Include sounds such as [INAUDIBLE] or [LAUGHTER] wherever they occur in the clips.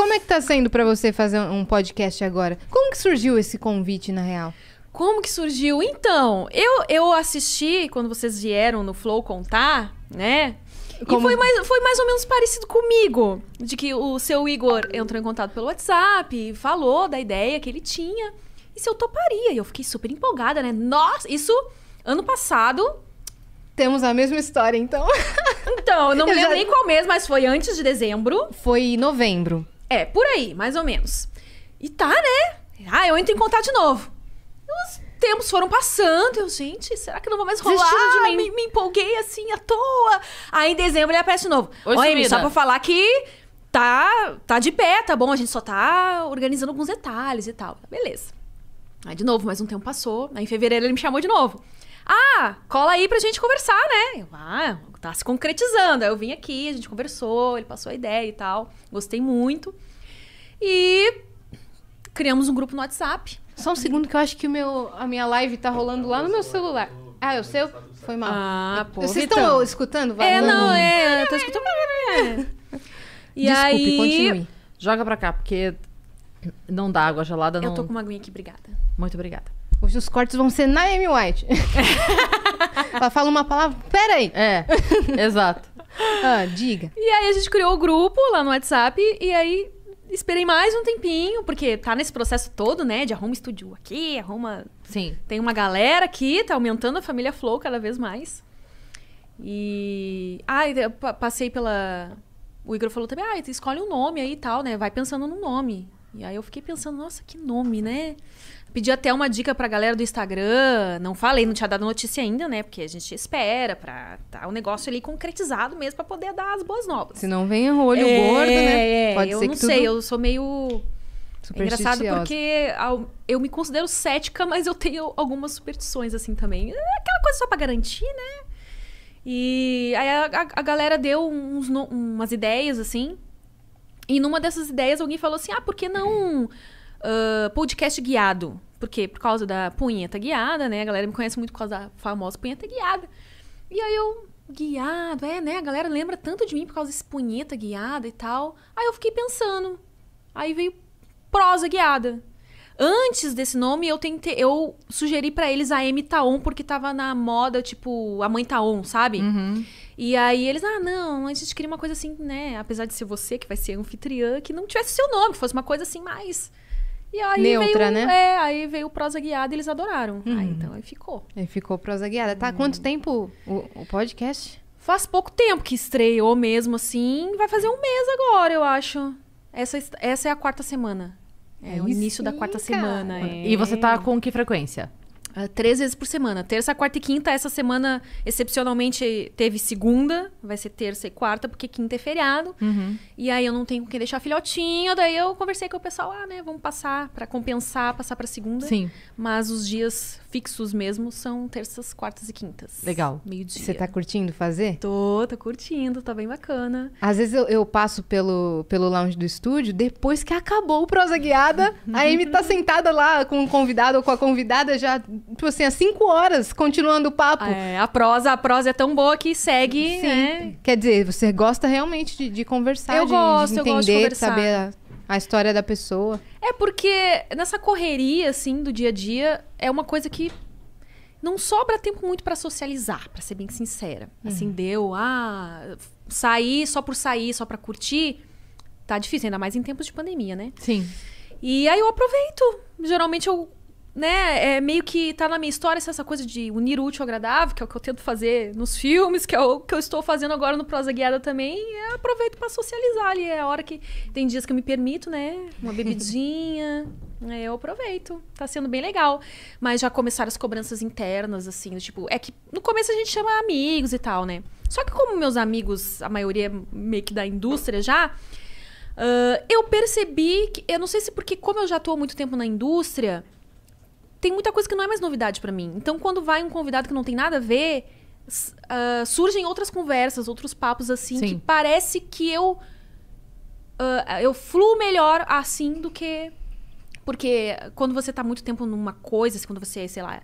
Como é que tá sendo para você fazer um podcast agora? Como que surgiu esse convite, na real? Como que surgiu? Então, eu, eu assisti quando vocês vieram no Flow contar, né? Como... E foi mais, foi mais ou menos parecido comigo. De que o seu Igor entrou em contato pelo WhatsApp, falou da ideia que ele tinha. E se eu toparia? E eu fiquei super empolgada, né? Nossa, isso ano passado, temos a mesma história, então. Então, não me [LAUGHS] lembro já... nem qual mês, mas foi antes de dezembro. Foi novembro. É, por aí, mais ou menos. E tá, né? Ah, eu entro em contato de novo. Os tempos foram passando. Eu, gente, será que não vou mais rolar? De mim. Me, me empolguei assim à toa. Aí em dezembro ele aparece de novo. Oi, Olha, só pra falar que tá, tá de pé, tá bom? A gente só tá organizando alguns detalhes e tal. Beleza. Aí de novo, mais um tempo passou. Aí em fevereiro ele me chamou de novo. Ah, cola aí pra gente conversar, né? Eu, ah, tá se concretizando. Aí eu vim aqui, a gente conversou, ele passou a ideia e tal. Gostei muito. E criamos um grupo no WhatsApp. Só um segundo que eu acho que o meu, a minha live tá rolando lá no meu celular. Ah, é o seu? Foi mal. Ah, pô. Vocês estão então. escutando? Vai, é, não, é. Eu tô escutando. É. [LAUGHS] E Desculpe, aí... continue. Joga pra cá, porque não dá água gelada. Não... Eu tô com uma aguinha aqui, obrigada. Muito obrigada. Hoje os cortes vão ser na Amy White. Ela [LAUGHS] fala uma palavra. Pera aí. É, exato. [LAUGHS] Ah, diga. E aí a gente criou o grupo lá no WhatsApp e aí esperei mais um tempinho, porque tá nesse processo todo, né? De arruma estúdio aqui, arruma. Sim. Tem uma galera aqui, tá aumentando a família Flow cada vez mais. E. Ah, eu passei pela. O Igor falou também, ah, escolhe um nome aí e tal, né? Vai pensando no nome. E aí eu fiquei pensando, nossa, que nome, né? Pedi até uma dica pra galera do Instagram. Não falei, não tinha dado notícia ainda, né? Porque a gente espera pra tá o negócio ali concretizado mesmo pra poder dar as boas novas. Se não vem o olho é, gordo, né? É, pode ser não que sei, tudo... eu sou meio. É engraçado porque eu me considero cética, mas eu tenho algumas superstições assim também. É aquela coisa só pra garantir, né? E aí a, a, a galera deu uns, umas ideias assim. E numa dessas ideias alguém falou assim: ah, por que não. É Uh, podcast guiado. Por quê? Por causa da punheta guiada, né? A galera me conhece muito por causa da famosa punheta guiada. E aí eu, guiado, é, né? A galera lembra tanto de mim por causa desse punheta guiada e tal. Aí eu fiquei pensando. Aí veio prosa guiada. Antes desse nome, eu tentei, eu sugeri para eles a M Taon, porque tava na moda, tipo, a mãe Taon, sabe? Uhum. E aí eles, ah, não, a gente queria uma coisa assim, né? Apesar de ser você, que vai ser anfitriã, que não tivesse seu nome, que fosse uma coisa assim mais e aí Neutra, veio, né? É, aí veio o prosa guiada e eles adoraram. Hum. Aí, então aí ficou. Aí ficou prosa guiada. Tá, hum. quanto uhum. tempo o, o podcast? Faz pouco tempo que estreou mesmo, assim. Vai fazer um mês agora, eu acho. Essa, essa é a quarta semana. É, é o início sim, da quarta cara. semana. É. E você tá com que frequência? Uh, três vezes por semana. Terça, quarta e quinta. Essa semana, excepcionalmente, teve segunda. Vai ser terça e quarta, porque quinta é feriado. Uhum. E aí eu não tenho com quem deixar filhotinho. Daí eu conversei com o pessoal, ah, né? Vamos passar para compensar, passar para segunda. Sim. Mas os dias fixos mesmo são terças, quartas e quintas. Legal. Meio-dia. Você tá curtindo fazer? Tô, tô curtindo, tá bem bacana. Às vezes eu, eu passo pelo, pelo lounge do estúdio, depois que acabou o Prosa Guiada, a Amy tá [LAUGHS] sentada lá com o convidado ou com a convidada já, tipo assim, há cinco horas, continuando o papo. É, a prosa, a prosa é tão boa que segue, Sim. né? Quer dizer, você gosta realmente de, de conversar, eu de, gosto, de entender, eu gosto de conversar. saber... A a história da pessoa. É porque nessa correria, assim, do dia a dia, é uma coisa que não sobra tempo muito para socializar, para ser bem sincera. Uhum. Assim, deu, ah, sair só por sair, só para curtir, tá difícil, ainda mais em tempos de pandemia, né? Sim. E aí eu aproveito. Geralmente eu né, é meio que tá na minha história essa coisa de unir o útil ao agradável, que é o que eu tento fazer nos filmes, que é o que eu estou fazendo agora no Prosa Guiada também, e aproveito para socializar ali. É a hora que tem dias que eu me permito, né? Uma bebidinha. [LAUGHS] Né, eu aproveito. Tá sendo bem legal. Mas já começaram as cobranças internas, assim, tipo, é que no começo a gente chama amigos e tal, né? Só que como meus amigos, a maioria meio que da indústria já, uh, eu percebi que. Eu não sei se porque, como eu já tô há muito tempo na indústria tem muita coisa que não é mais novidade para mim. Então, quando vai um convidado que não tem nada a ver, uh, surgem outras conversas, outros papos assim, Sim. que parece que eu. Uh, eu fluo melhor assim do que. Porque quando você tá muito tempo numa coisa, assim, quando você, sei lá.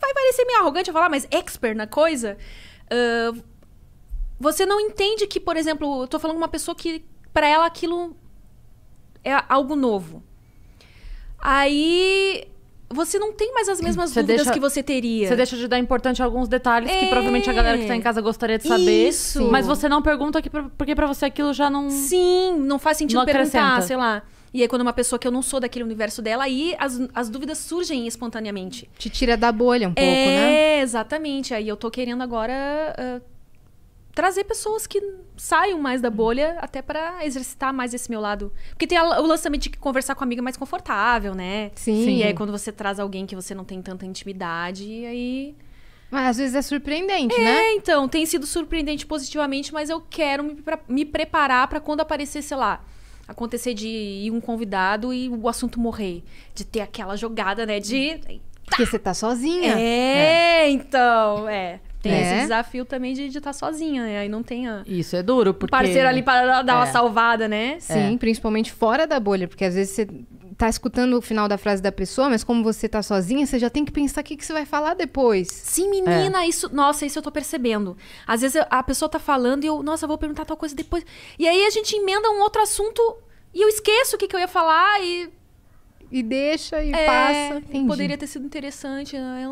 vai parecer meio arrogante eu falar, mas expert na coisa. Uh, você não entende que, por exemplo, eu tô falando com uma pessoa que, para ela, aquilo é algo novo. Aí você não tem mais as mesmas você dúvidas deixa, que você teria. Você deixa de dar importante alguns detalhes é. que provavelmente a galera que está em casa gostaria de saber. Isso. Mas você não pergunta que, porque para você aquilo já não. Sim, não faz sentido não perguntar, acrescenta. sei lá. E aí, quando uma pessoa que eu não sou daquele universo dela, aí as, as dúvidas surgem espontaneamente. Te tira da bolha um pouco, é, né? É, exatamente. Aí eu tô querendo agora. Uh, trazer pessoas que saiam mais da bolha, até para exercitar mais esse meu lado. Porque tem a, o lançamento de conversar com a amiga é mais confortável, né? Sim. Sim. E aí quando você traz alguém que você não tem tanta intimidade, aí. Mas às vezes é surpreendente, é, né? É, então, tem sido surpreendente positivamente, mas eu quero me, pra, me preparar para quando aparecer, sei lá, acontecer de ir um convidado e o assunto morrer. De ter aquela jogada, né? De. Porque você tá sozinha. É, é, então, é. Tem é. esse desafio também de estar tá sozinha, né? Aí não tem a... Isso é duro, porque... parceiro ali para dar é. uma salvada, né? Sim, é. principalmente fora da bolha, porque às vezes você tá escutando o final da frase da pessoa, mas como você tá sozinha, você já tem que pensar o que, que você vai falar depois. Sim, menina, é. isso. Nossa, isso eu tô percebendo. Às vezes a pessoa tá falando e eu, nossa, vou perguntar tal coisa depois. E aí a gente emenda um outro assunto e eu esqueço o que, que eu ia falar e. E deixa e é, passa. Entendi. Poderia ter sido interessante, né?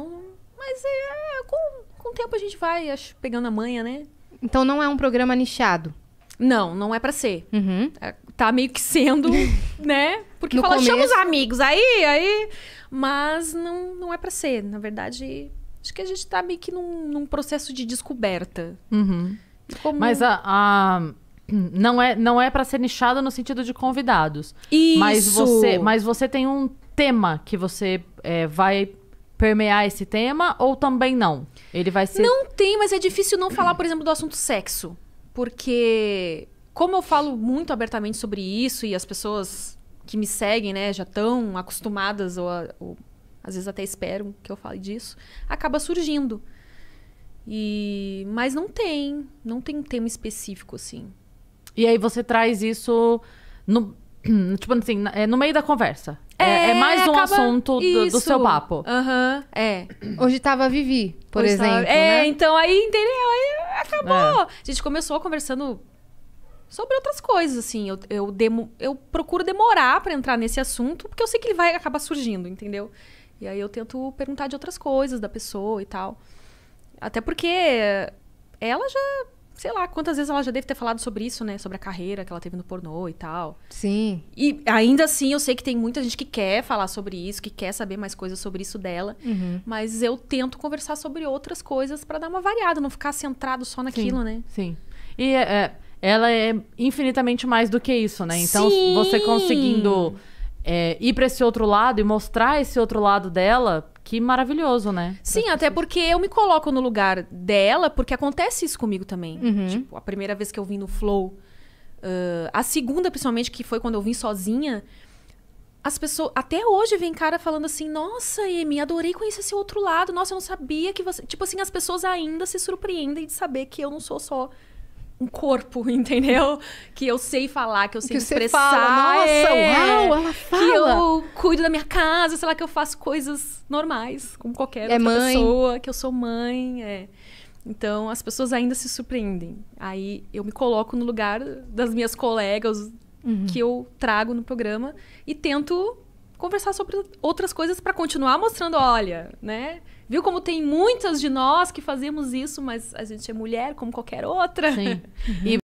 Mas é, é com com o tempo a gente vai acho, pegando a manha, né? Então não é um programa nichado. Não, não é para ser. Uhum. É, tá meio que sendo, [LAUGHS] né? Porque no fala, começo... chama os amigos, aí, aí. Mas não, não é para ser. Na verdade, acho que a gente tá meio que num, num processo de descoberta. Uhum. Como... Mas a, a. Não é, não é para ser nichado no sentido de convidados. Isso. Mas você, mas você tem um tema que você é, vai permear esse tema ou também não? Ele vai ser. Não tem, mas é difícil não falar, por exemplo, do assunto sexo. Porque, como eu falo muito abertamente sobre isso e as pessoas que me seguem, né, já estão acostumadas ou, ou às vezes até esperam que eu fale disso, acaba surgindo. E mas não tem, não tem tema específico assim. E aí você traz isso no [CLEARS THROAT] tipo assim, é, no meio da conversa. É, é, é mais um assunto do, do, seu papo. Aham. Uhum. É. Hoje tava Vivi, por Hoje exemplo. Tava... É, né? então aí, entendeu? Aí acabou. É. A gente começou conversando sobre outras coisas, assim. Eu, eu, demo, eu procuro demorar para entrar nesse assunto, porque eu sei que ele vai acabar surgindo, entendeu? E aí eu tento perguntar de outras coisas da pessoa e tal. Até porque ela já sei lá quantas vezes ela já deve ter falado sobre isso, né? Sobre a carreira que ela teve no pornô e tal. Sim. E ainda assim, eu sei que tem muita gente que quer falar sobre isso, que quer saber mais coisas sobre isso dela. Uhum. Mas eu tento conversar sobre outras coisas para dar uma variada, não ficar centrado só naquilo, sim, né? Sim. E é, é, ela é infinitamente mais do que isso, né? Então, sim. você conseguindo é, ir para esse outro lado e mostrar esse outro lado dela que maravilhoso, né? Sim, até porque eu me coloco no lugar dela, porque acontece isso comigo também. Uhum. Tipo, a primeira vez que eu vim no Flow, uh, a segunda, principalmente, que foi quando eu vim sozinha, as pessoas. Até hoje vem cara falando assim: nossa, Amy, adorei conhecer esse outro lado, nossa, eu não sabia que você. Tipo assim, as pessoas ainda se surpreendem de saber que eu não sou só um corpo, [LAUGHS] entendeu? Que eu sei falar, que eu sei que expressar. Você fala, Nossa, é, uau, ela fala. Que eu cuido da minha casa, sei lá, que eu faço coisas normais, como qualquer é outra mãe. pessoa, que eu sou mãe. É. Então as pessoas ainda se surpreendem. Aí eu me coloco no lugar das minhas colegas uhum. que eu trago no programa e tento conversar sobre outras coisas para continuar mostrando, olha, né? Viu como tem muitas de nós que fazemos isso, mas a gente é mulher como qualquer outra. Sim. [LAUGHS] Uhum. E